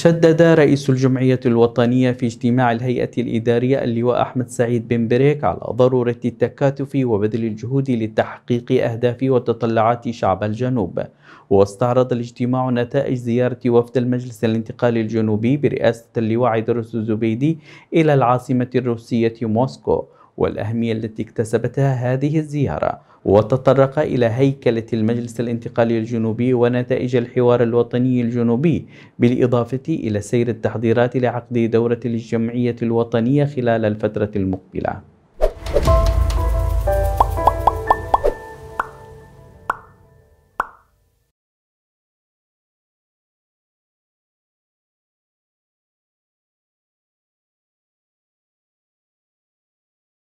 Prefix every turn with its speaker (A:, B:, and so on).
A: شدد رئيس الجمعية الوطنية في اجتماع الهيئة الإدارية اللواء أحمد سعيد بن بريك على ضرورة التكاتف وبذل الجهود لتحقيق أهداف وتطلعات شعب الجنوب واستعرض الاجتماع نتائج زيارة وفد المجلس الانتقالي الجنوبي برئاسة اللواء عيدروس الزبيدي إلى العاصمة الروسية موسكو والأهمية التي اكتسبتها هذه الزيارة وتطرق إلى هيكلة المجلس الانتقالي الجنوبي ونتائج الحوار الوطني الجنوبي بالإضافة إلى سير التحضيرات لعقد دورة الجمعية الوطنية خلال الفترة المقبلة